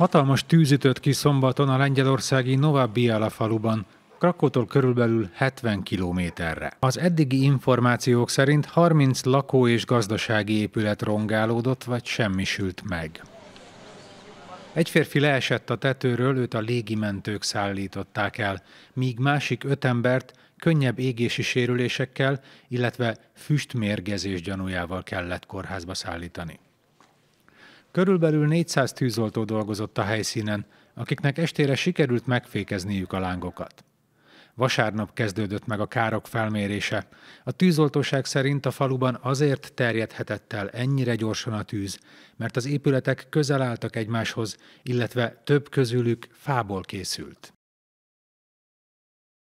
Hatalmas tűz ütött ki szombaton a lengyelországi Nova Biala faluban, Krakótól körülbelül 70 kilométerre. Az eddigi információk szerint 30 lakó és gazdasági épület rongálódott vagy semmisült meg. Egy férfi leesett a tetőről, őt a légimentők szállították el, míg másik öt embert könnyebb égési sérülésekkel, illetve füstmérgezés gyanújával kellett kórházba szállítani. Körülbelül 400 tűzoltó dolgozott a helyszínen, akiknek estére sikerült megfékezniük a lángokat. Vasárnap kezdődött meg a károk felmérése. A tűzoltóság szerint a faluban azért terjedhetett el ennyire gyorsan a tűz, mert az épületek közel álltak egymáshoz, illetve több közülük fából készült.